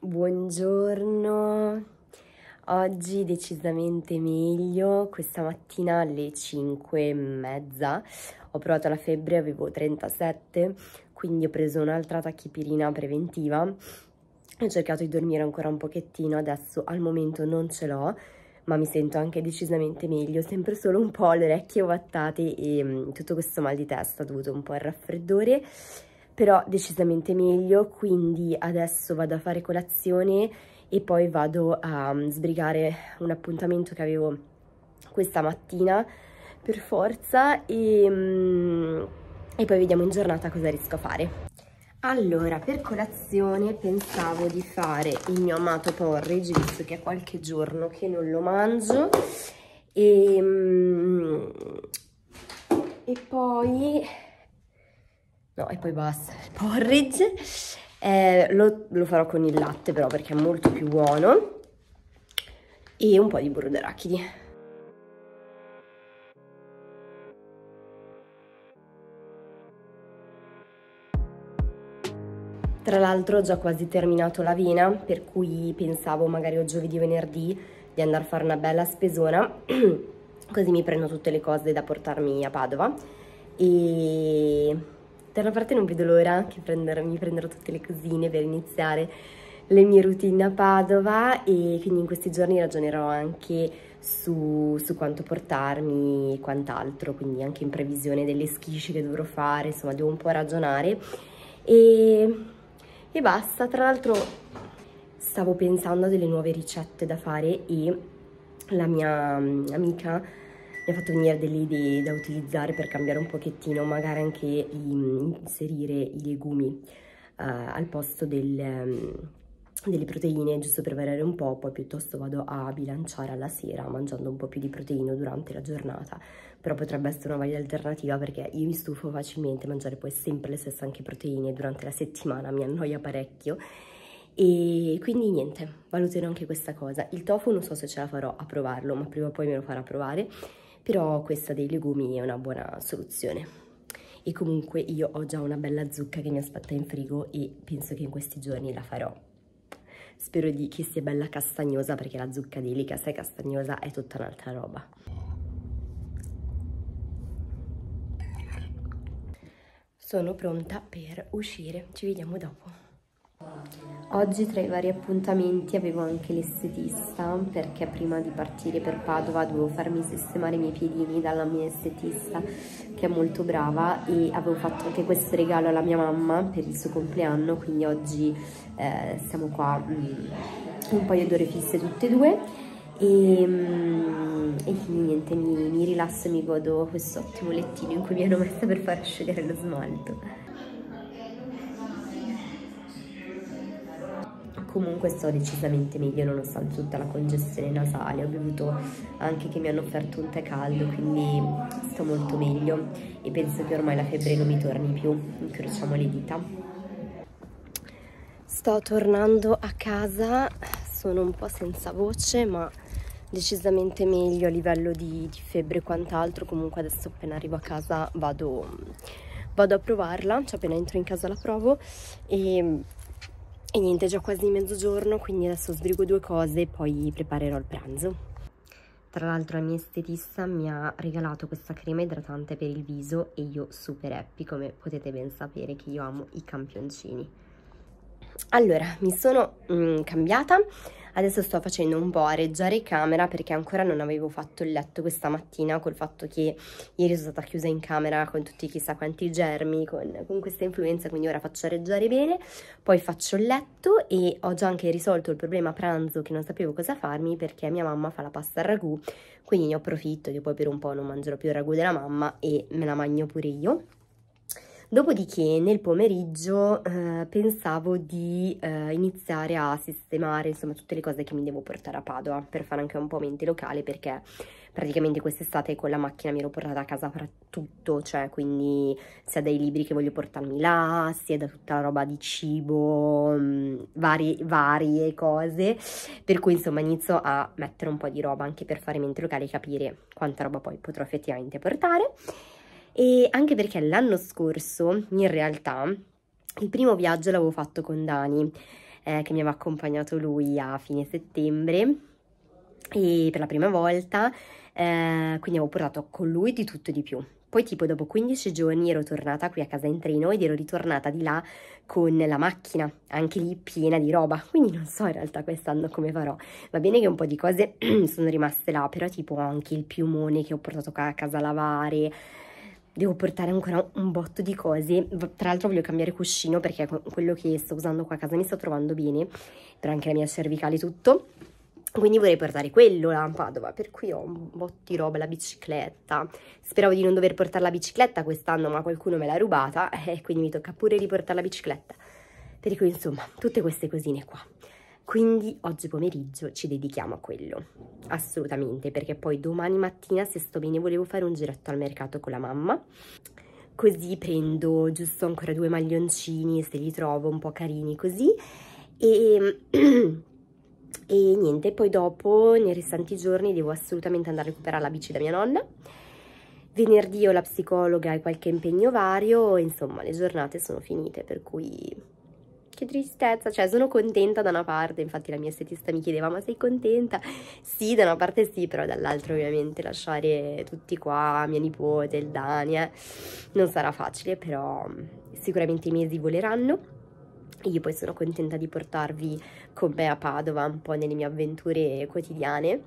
Buongiorno, oggi decisamente meglio, questa mattina alle 5 e mezza ho provato la febbre, avevo 37, quindi ho preso un'altra tachipirina preventiva, ho cercato di dormire ancora un pochettino, adesso al momento non ce l'ho, ma mi sento anche decisamente meglio, sempre solo un po' le orecchie ovattate e mm, tutto questo mal di testa dovuto un po' al raffreddore però decisamente meglio, quindi adesso vado a fare colazione e poi vado a mm, sbrigare un appuntamento che avevo questa mattina per forza e, mm, e poi vediamo in giornata cosa riesco a fare. Allora, per colazione pensavo di fare il mio amato porridge, visto che è qualche giorno che non lo mangio. E, mm, e poi no e poi basta, il porridge, eh, lo, lo, farò con il latte però perché è molto più buono e un po' di burro d'arachidi. Tra l'altro ho già quasi terminato la vena, per cui pensavo magari o giovedì o venerdì di andare a fare una bella spesona, così mi prendo tutte le cose da portarmi a Padova e da una parte non vedo l'ora che prenderò, mi prenderò tutte le cosine per iniziare le mie routine a Padova e quindi in questi giorni ragionerò anche su, su quanto portarmi e quant'altro, quindi anche in previsione delle schisce che dovrò fare, insomma devo un po' ragionare e, e basta. Tra l'altro stavo pensando a delle nuove ricette da fare e la mia mm, amica mi ha fatto venire delle idee da utilizzare per cambiare un pochettino, magari anche mm, inserire i legumi uh, al posto del, um, delle proteine, giusto per variare un po', poi piuttosto vado a bilanciare alla sera mangiando un po' più di proteine durante la giornata, però potrebbe essere una valida alternativa perché io mi stufo facilmente, mangiare poi sempre le stesse anche proteine durante la settimana mi annoia parecchio e quindi niente, valuterò anche questa cosa. Il tofu non so se ce la farò a provarlo, ma prima o poi me lo farà provare però questa dei legumi è una buona soluzione e comunque io ho già una bella zucca che mi aspetta in frigo e penso che in questi giorni la farò spero di, che sia bella castagnosa perché la zucca di Lica se è castagnosa è tutta un'altra roba sono pronta per uscire ci vediamo dopo Oggi tra i vari appuntamenti avevo anche l'estetista perché prima di partire per Padova dovevo farmi sistemare i miei piedini dalla mia estetista che è molto brava e avevo fatto anche questo regalo alla mia mamma per il suo compleanno quindi oggi eh, siamo qua mh, mm, un paio d'ore fisse tutte e due e, ehm, mh, e quindi niente mi, mi rilasso e mi godo questo ottimo lettino in cui mi hanno messa per far scegliere lo smalto comunque sto decisamente meglio nonostante tutta la congestione nasale, ho bevuto anche che mi hanno offerto un tè caldo, quindi sto molto meglio e penso che ormai la febbre non mi torni più, incrociamo le dita. Sto tornando a casa, sono un po' senza voce ma decisamente meglio a livello di, di febbre e quant'altro, comunque adesso appena arrivo a casa vado vado a provarla, cioè appena entro in casa la provo e e niente, è già quasi mezzogiorno, quindi adesso sbrigo due cose e poi preparerò il pranzo. Tra l'altro la mia estetista mi ha regalato questa crema idratante per il viso e io super happy, come potete ben sapere che io amo i campioncini. Allora, mi sono mm, cambiata, Adesso sto facendo un po' areggiare in camera perché ancora non avevo fatto il letto questa mattina col fatto che ieri sono stata chiusa in camera con tutti chissà quanti germi, con, con questa influenza, quindi ora faccio areggiare bene, poi faccio il letto e ho già anche risolto il problema pranzo che non sapevo cosa farmi perché mia mamma fa la pasta al ragù, quindi ne approfitto che poi per un po' non mangerò più il ragù della mamma e me la mangio pure io. Dopodiché nel pomeriggio eh, pensavo di eh, iniziare a sistemare insomma tutte le cose che mi devo portare a Padova per fare anche un po' mente locale perché praticamente quest'estate con la macchina mi ero portata a casa per tutto, cioè quindi sia dai libri che voglio portarmi là, sia da tutta la roba di cibo, mh, mm, varie, varie cose, per cui insomma inizio a mettere un po' di roba anche per fare mente locale e capire quanta roba poi potrò effettivamente portare e anche perché l'anno scorso, in realtà, il primo viaggio l'avevo fatto con Dani, eh, che mi aveva accompagnato lui a fine settembre, e per la prima volta, eh, quindi avevo portato con lui di tutto e di più. Poi tipo dopo 15 giorni ero tornata qui a casa in treno ed ero ritornata di là con la macchina, anche lì piena di roba, quindi non so in realtà quest'anno come farò. Va bene che un po' di cose sono rimaste là, però tipo anche il piumone che ho portato qua a casa a lavare, devo portare ancora un botto di cose, tra l'altro voglio cambiare cuscino perché quello che sto usando qua a casa mi sto trovando bene, per anche la mia cervicale tutto, quindi vorrei portare quello là a Padova, per cui ho un botto di roba, la bicicletta, speravo di non dover portare la bicicletta quest'anno ma qualcuno me l'ha rubata e quindi mi tocca pure riportare la bicicletta, per cui insomma tutte queste cosine qua. Quindi oggi pomeriggio ci dedichiamo a quello, assolutamente, perché poi domani mattina, se sto bene, volevo fare un giretto al mercato con la mamma, così prendo giusto ancora due maglioncini, se li trovo un po' carini così, e, e niente, poi dopo, nei restanti giorni, devo assolutamente andare a recuperare la bici da mia nonna, venerdì ho la psicologa e qualche impegno vario, insomma le giornate sono finite, per cui che tristezza, cioè sono contenta da una parte, infatti la mia estetista mi chiedeva ma sei contenta? Sì, da una parte sì, però dall'altra ovviamente lasciare tutti qua, mia nipote, il Dania, eh, non sarà facile, però mm, sicuramente i mesi voleranno. Io poi sono contenta di portarvi con me a Padova un po' nelle mie avventure quotidiane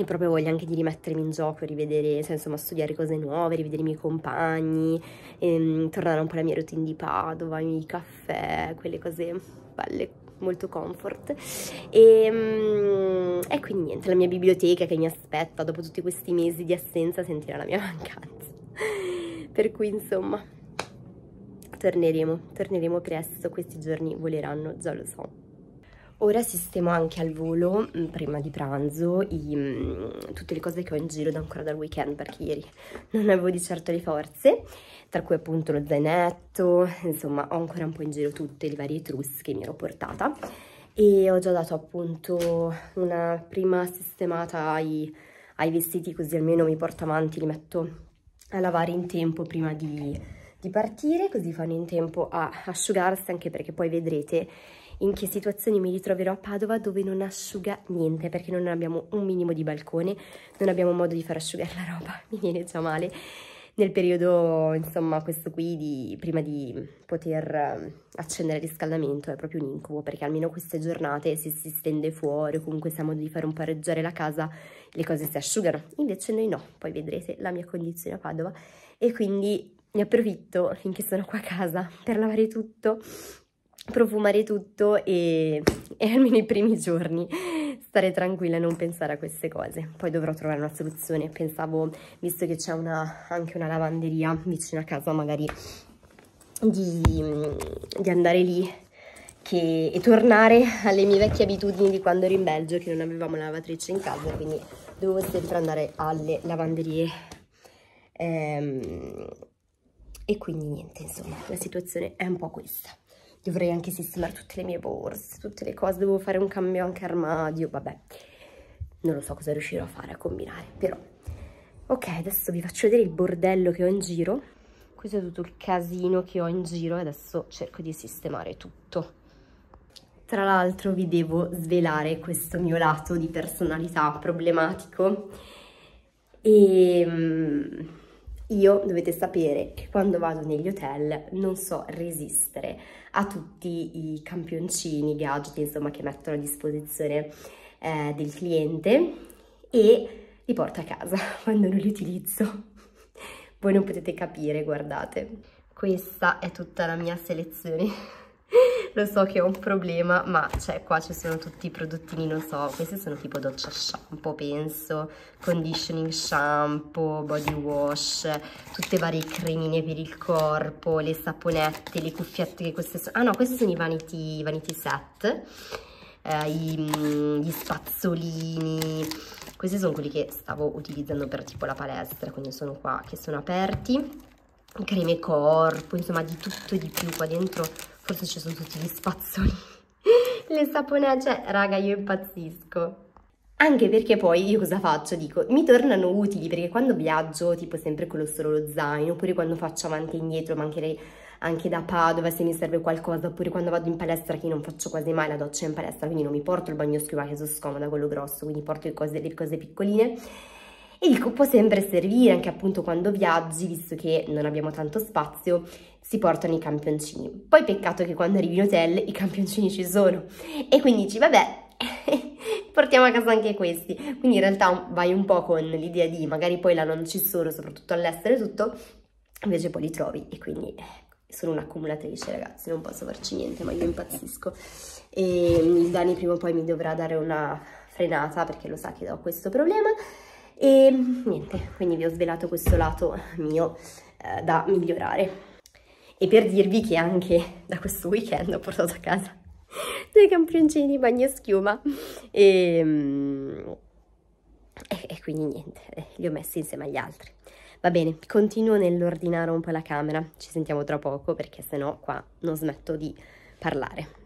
e proprio voglia anche di rimettermi in gioco, rivedere, cioè, insomma, studiare cose nuove, rivedere i miei compagni, ehm, tornare un po' alla mia routine di Padova, i miei caffè, quelle cose belle, molto comfort. E, mm, e quindi niente, la mia biblioteca che mi aspetta dopo tutti questi mesi di assenza sentirà la mia mancanza. per cui, insomma, torneremo, torneremo presto, questi giorni voleranno, già lo so. Ora sistemo anche al volo, mm, prima di pranzo, i, mm, tutte le cose che ho in giro da ancora dal weekend, perché ieri non avevo di certo le forze, tra cui appunto lo zainetto, insomma ho ancora un po' in giro tutte le varie truss che mi ero portata e ho già dato appunto una prima sistemata ai, ai vestiti così almeno mi porto avanti, li metto a lavare in tempo prima di, di partire, così fanno in tempo a asciugarsi anche perché poi vedrete in che situazioni mi ritroverò a Padova dove non asciuga niente perché non abbiamo un minimo di balcone, non abbiamo modo di far asciugare la roba, mi viene già male nel periodo, insomma, questo qui di, prima di poter eh, accendere il riscaldamento è proprio un incubo, perché almeno queste giornate se si stende fuori o comunque si ha modo di fare un pareggiare la casa, le cose si asciugano. Invece noi no, poi vedrete la mia condizione a Padova e quindi ne approfitto finché sono qua a casa per lavare tutto profumare tutto e, e almeno i primi giorni stare tranquilla e non pensare a queste cose. Poi dovrò trovare una soluzione, pensavo, visto che c'è anche una lavanderia vicino a casa, magari di, di andare lì che, e tornare alle mie vecchie abitudini di quando ero in Belgio, che non avevamo la lavatrice in casa, quindi dovevo sempre andare alle lavanderie. Ehm, e quindi niente, insomma, la situazione è un po' questa dovrei anche sistemare tutte le mie borse, tutte le cose, devo fare un cambio anche armadio, vabbè, non lo so cosa riuscirò a fare, a combinare, però. Ok, adesso vi faccio vedere il bordello che ho in giro, questo è tutto il casino che ho in giro e adesso cerco di sistemare tutto. Tra l'altro vi devo svelare questo mio lato di personalità problematico e ehm, io dovete sapere che quando vado negli hotel non so resistere a tutti i campioncini, i gadget insomma che mettono a disposizione eh, del cliente e li porto a casa quando non li utilizzo. Voi non potete capire, guardate. Questa è tutta la mia selezione lo so che è un problema, ma cioè qua ci sono tutti i prodottini, non so, questi sono tipo doccia shampoo, penso, conditioning shampoo, body wash, tutte varie cremine per il corpo, le saponette, le cuffiette che queste sono... Ah no, questi sono i vanity, vanity set, eh, i, mm, gli spazzolini, questi sono quelli che stavo utilizzando per tipo la palestra, quindi sono qua che sono aperti creme corpo, insomma di tutto e di più qua dentro Forse ci sono tutti gli spazzoli, le saponette, cioè, raga io impazzisco. Anche perché poi io cosa faccio? Dico, mi tornano utili perché quando viaggio, tipo sempre con lo solo lo zaino, oppure quando faccio avanti e indietro, mancherei anche, da Padova se mi serve qualcosa, oppure quando vado in palestra che non faccio quasi mai la doccia in palestra, quindi non mi porto il bagno schiuma che sono scomoda, quello grosso, quindi porto le cose, le cose piccoline e dico può sempre servire anche appunto quando viaggi, visto che non abbiamo tanto spazio, si portano i campioncini. Poi peccato che quando arrivi in hotel i campioncini ci sono e quindi dici vabbè portiamo a casa anche questi. Quindi in realtà vai un po' con l'idea di magari poi là non ci sono, soprattutto all'estero e tutto, invece poi li trovi e quindi eh, sono un'accumulatrice ragazzi, non posso farci niente, ma io impazzisco. E il Dani prima o poi mi dovrà dare una frenata perché lo sa che ho questo problema e niente, quindi vi ho svelato questo lato mio eh, da migliorare. E per dirvi che anche da questo weekend ho portato a casa dei campioncini di bagno schiuma e, ehm, e, e quindi niente, eh, li ho messi insieme agli altri. Va bene, continuo nell'ordinare un po' la camera, ci sentiamo tra poco perché sennò qua non smetto di parlare.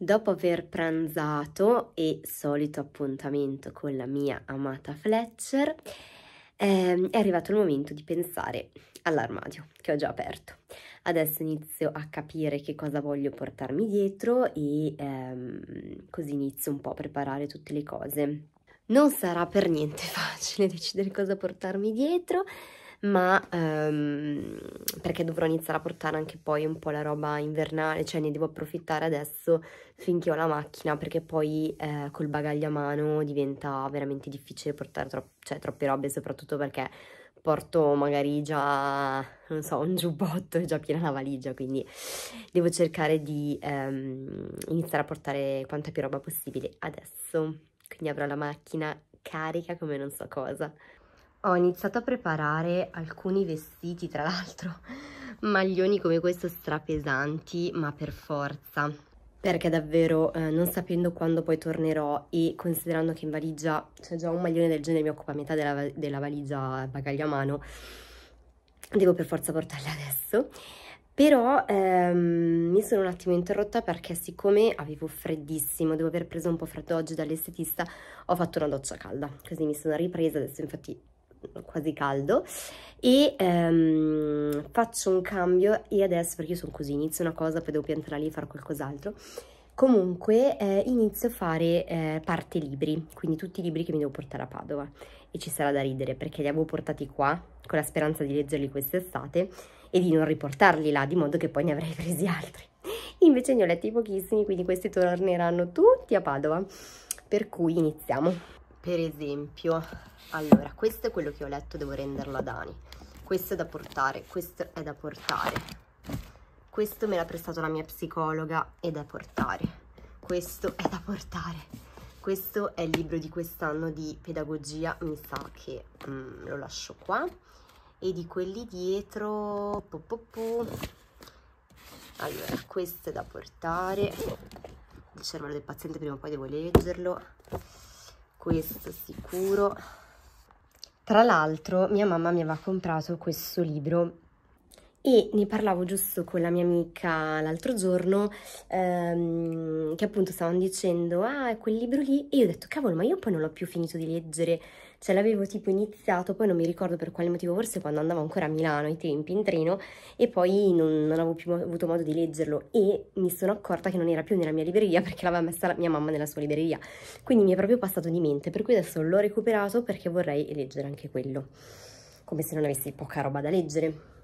Dopo aver pranzato e solito appuntamento con la mia amata Fletcher, ehm, è arrivato il momento di pensare all'armadio che ho già aperto. Adesso inizio a capire che cosa voglio portarmi dietro e ehm, così inizio un po' a preparare tutte le cose. Non sarà per niente facile decidere cosa portarmi dietro, ma ehm, perché dovrò iniziare a portare anche poi un po' la roba invernale, cioè ne devo approfittare adesso finché ho la macchina, perché poi eh, col bagaglio a mano diventa veramente difficile portare tro cioè, troppe robe, soprattutto perché porto magari già, non so, un giubbotto e già piena la valigia, quindi devo cercare di ehm, iniziare a portare quanta più roba possibile adesso. Quindi avrò la macchina carica come non so cosa ho iniziato a preparare alcuni vestiti, tra l'altro maglioni come questo strapesanti, ma per forza, perché davvero eh, non sapendo quando poi tornerò e considerando che in valigia c'è già un maglione del genere mi occupa metà della, della valigia bagaglio a mano, devo per forza portarli adesso. Però ehm, mi sono un attimo interrotta perché siccome avevo freddissimo, devo aver preso un po' freddo oggi dall'estetista, ho fatto una doccia calda, così mi sono ripresa, adesso infatti quasi caldo e ehm, faccio un cambio e adesso perché io sono così inizio una cosa poi devo piantare lì e fare qualcos'altro comunque eh, inizio a fare eh, parte libri quindi tutti i libri che mi devo portare a Padova e ci sarà da ridere perché li avevo portati qua con la speranza di leggerli quest'estate e di non riportarli là di modo che poi ne avrei presi altri invece ne ho letti pochissimi quindi questi torneranno tutti a Padova per cui iniziamo per esempio allora questo è quello che ho letto devo renderlo a Dani questo è da portare questo è da portare questo me l'ha prestato la mia psicologa ed è da portare questo è da portare questo è il libro di quest'anno di pedagogia mi sa che mm, lo lascio qua e di quelli dietro po po po. allora questo è da portare il cervello del paziente prima o poi devo leggerlo questo sicuro. Tra l'altro mia mamma mi aveva comprato questo libro e ne parlavo giusto con la mia amica l'altro giorno ehm, che appunto stavano dicendo ah è quel libro lì e io ho detto cavolo ma io poi non l'ho più finito di leggere ce l'avevo tipo iniziato, poi non mi ricordo per quale motivo, forse quando andavo ancora a Milano ai tempi in treno e poi non, non avevo più avuto modo di leggerlo e mi sono accorta che non era più nella mia libreria perché l'aveva messa la mia mamma nella sua libreria, quindi mi è proprio passato di mente, per cui adesso l'ho recuperato perché vorrei leggere anche quello, come se non avessi poca roba da leggere.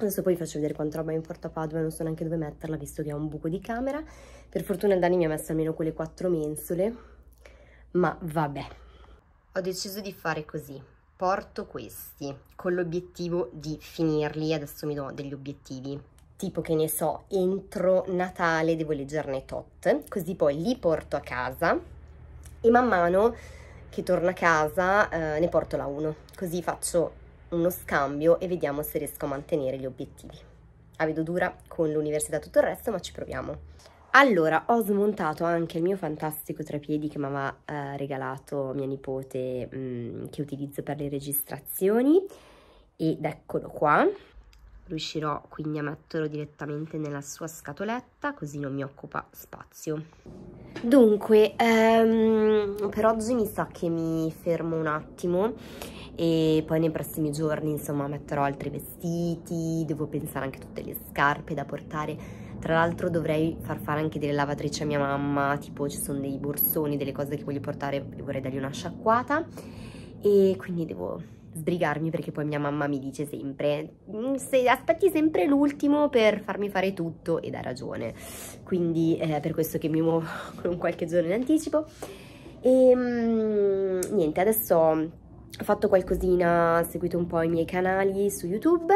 Adesso poi vi faccio vedere quanta roba mi porta a Padova, non so neanche dove metterla visto che ha un buco di camera. Per fortuna il Dani mi ha messo almeno quelle quattro mensole, ma vabbè ho deciso di fare così porto questi con l'obiettivo di finirli adesso mi do degli obiettivi tipo che ne so entro Natale devo leggerne tot così poi li porto a casa e man mano che torno a casa eh, ne porto la 1 così faccio uno scambio e vediamo se riesco a mantenere gli obiettivi la vedo dura con l'università tutto il resto ma ci proviamo allora, ho smontato anche il mio fantastico trapiedi che mi aveva eh, regalato mia nipote mh, mm, che utilizzo per le registrazioni ed eccolo qua. Riuscirò quindi a metterlo direttamente nella sua scatoletta così non mi occupa spazio. Dunque, ehm, per oggi mi sa che mi fermo un attimo e poi nei prossimi giorni insomma metterò altri vestiti, devo pensare anche a tutte le scarpe da portare tra l'altro dovrei far fare anche delle lavatrici a mia mamma, tipo ci sono dei borsoni, delle cose che voglio portare e vorrei dargli una sciacquata e quindi devo sbrigarmi perché poi mia mamma mi dice sempre mm, se aspetti sempre l'ultimo per farmi fare tutto ed ha ragione quindi eh, è per questo che mi muovo con qualche giorno in anticipo e ehm, mh, niente adesso ho fatto qualcosina ho seguito un po' i miei canali su youtube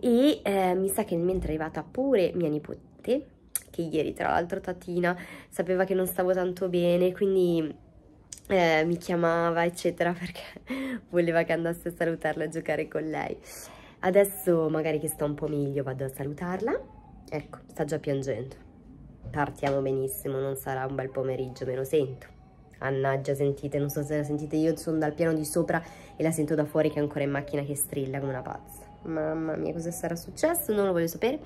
e eh, mi sa che mentre è arrivata pure mia nipote, che ieri tra l'altro Tatina sapeva che non stavo tanto bene, quindi... Eh, mi chiamava eccetera perché voleva che andasse a salutarla a giocare con lei adesso magari che sto un po' meglio vado a salutarla ecco sta già piangendo partiamo benissimo non sarà un bel pomeriggio me lo sento annaggia sentite non so se la sentite io sono dal piano di sopra e la sento da fuori che è ancora in macchina che strilla come una pazza mamma mia cosa sarà successo, non lo voglio sapere.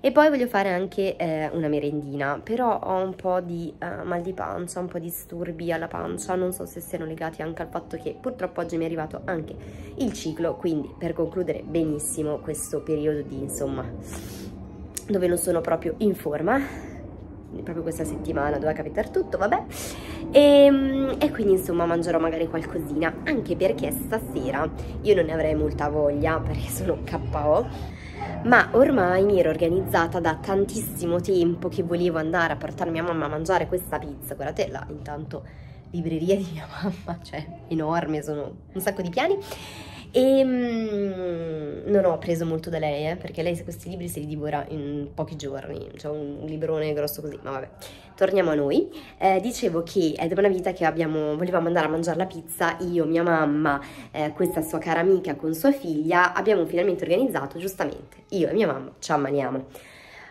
E poi voglio fare anche eh, una merendina, però ho un po' di eh, mal di pancia, un po' di disturbi alla pancia, non so se siano legati anche al fatto che purtroppo oggi mi è arrivato anche il ciclo, quindi per concludere benissimo questo periodo di insomma dove non sono proprio in forma proprio questa settimana doveva capitare tutto, vabbè. E, ehm, e, quindi insomma mangerò magari qualcosina, anche perché stasera io non ne avrei molta voglia perché sono KO. Ma ormai mi ero organizzata da tantissimo tempo che volevo andare a portare mia mamma a mangiare questa pizza. Guardate là, intanto libreria di mia mamma, cioè enorme, sono un sacco di piani. E mh, mm, non ho preso molto da lei, eh, perché lei questi libri se li divora in pochi giorni, c'è cioè un librone grosso così, ma vabbè. Torniamo a noi. Eh, dicevo che è da una vita che abbiamo, volevamo andare a mangiare la pizza, io, mia mamma, eh, questa sua cara amica con sua figlia, abbiamo finalmente organizzato, giustamente, io e mia mamma ci ammaniamo.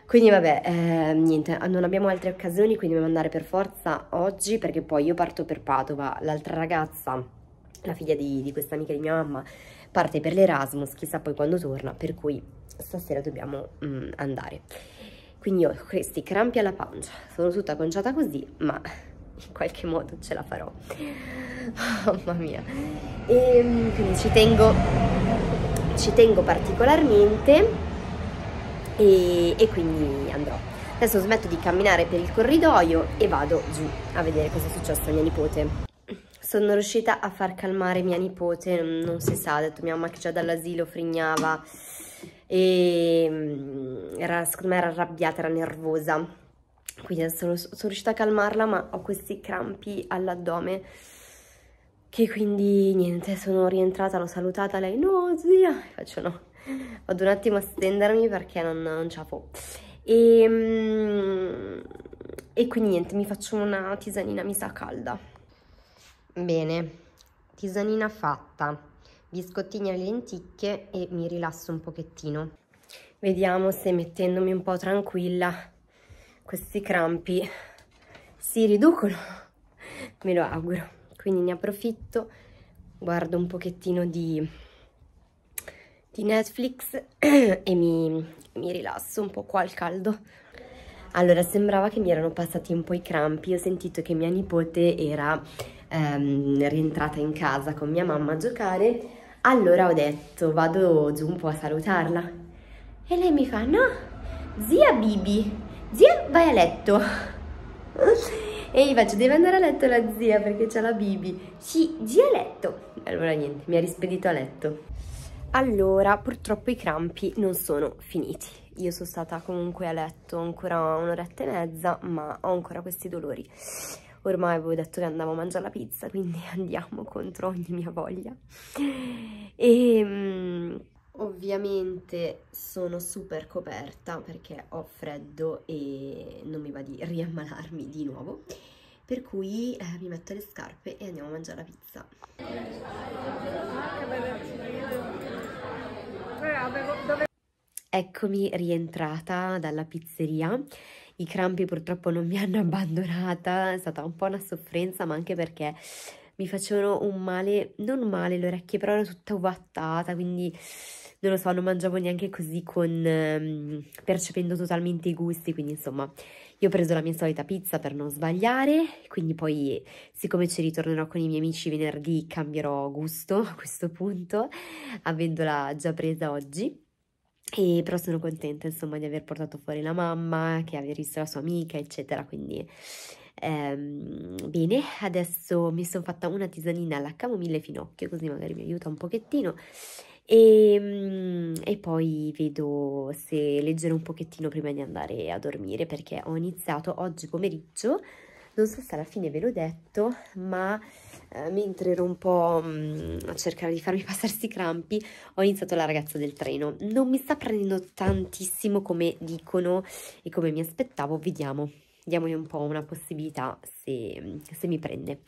Quindi vabbè, eh, niente, ah, non abbiamo altre occasioni, quindi dobbiamo andare per forza oggi perché poi io parto per Padova, l'altra ragazza la figlia di, di questa amica di mia mamma parte per l'Erasmus, chissà poi quando torna, per cui stasera dobbiamo mm, andare. Quindi ho questi crampi alla pancia, sono tutta conciata così, ma in qualche modo ce la farò. Oh, mamma mia. E ehm, quindi ci tengo, ci tengo particolarmente e, e quindi andrò. Adesso smetto di camminare per il corridoio e vado giù a vedere cosa è successo a mia nipote sono riuscita a far calmare mia nipote, non, si sa, ha detto mia mamma che già dall'asilo frignava e mm, era, secondo me era arrabbiata, era nervosa, quindi sono, sono riuscita a calmarla ma ho questi crampi all'addome che quindi niente, sono rientrata, l'ho salutata, lei no zia, faccio no, vado un attimo a stendermi perché non, non ce la può. E, mm, e quindi niente, mi faccio una tisanina, mi sa calda. Bene, tisanina fatta, biscottini alle lenticchie e mi rilasso un pochettino. Vediamo se mettendomi un po' tranquilla questi crampi si riducono, me lo auguro. Quindi ne approfitto, guardo un pochettino di, di Netflix e mi, mi rilasso un po' qua al caldo. Allora, sembrava che mi erano passati un po' i crampi, ho sentito che mia nipote era ehm, rientrata in casa con mia mamma a giocare, allora ho detto vado giù un po' a salutarla. E lei mi fa no, zia Bibi, zia vai a letto. e io faccio deve andare a letto la zia perché c'è la Bibi. Sì, zia a letto. Allora niente, mi ha rispedito a letto. Allora, purtroppo i crampi non sono finiti. Io sono stata comunque a letto ancora un'oretta e mezza, ma ho ancora questi dolori ormai avevo detto che andavo a mangiare la pizza, quindi andiamo contro ogni mia voglia. E ehm, ovviamente sono super coperta perché ho freddo e non mi va di riammalarmi di nuovo. Per cui eh, mi metto le scarpe e andiamo a mangiare la pizza. Eccomi rientrata dalla pizzeria i crampi purtroppo non mi hanno abbandonata, è stata un po' una sofferenza, ma anche perché mi facevano un male, non male le orecchie, però ero tutta uvattata, quindi non lo so, non mangiavo neanche così con ehm, percependo totalmente i gusti, quindi insomma, io ho preso la mia solita pizza per non sbagliare, quindi poi siccome ci ritornerò con i miei amici venerdì cambierò gusto a questo punto, avendola già presa oggi. E, però sono contenta insomma di aver portato fuori la mamma, che aver visto la sua amica, eccetera, quindi ehm, bene, adesso mi sono fatta una tisanina alla camomilla e finocchio, così magari mi aiuta un pochettino e, ehm, e, poi vedo se leggere un pochettino prima di andare a dormire perché ho iniziato oggi pomeriggio, non so se alla fine ve l'ho detto, ma eh, mentre ero un po' mh, mm, a cercare di farmi passare questi crampi, ho iniziato la ragazza del treno. Non mi sta prendendo tantissimo come dicono e come mi aspettavo, vediamo, diamogli un po' una possibilità se, se mi prende.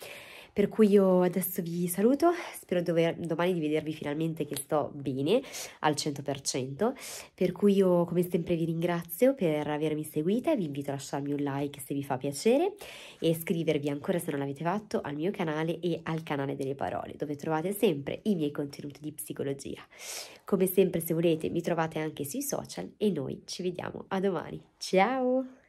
Per cui io adesso vi saluto, spero dover, domani di vedervi finalmente che sto bene al 100%, per cui io come sempre vi ringrazio per avermi seguita, vi invito a lasciarmi un like se vi fa piacere e iscrivervi ancora se non l'avete fatto al mio canale e al canale delle parole dove trovate sempre i miei contenuti di psicologia. Come sempre se volete mi trovate anche sui social e noi ci vediamo a domani. Ciao!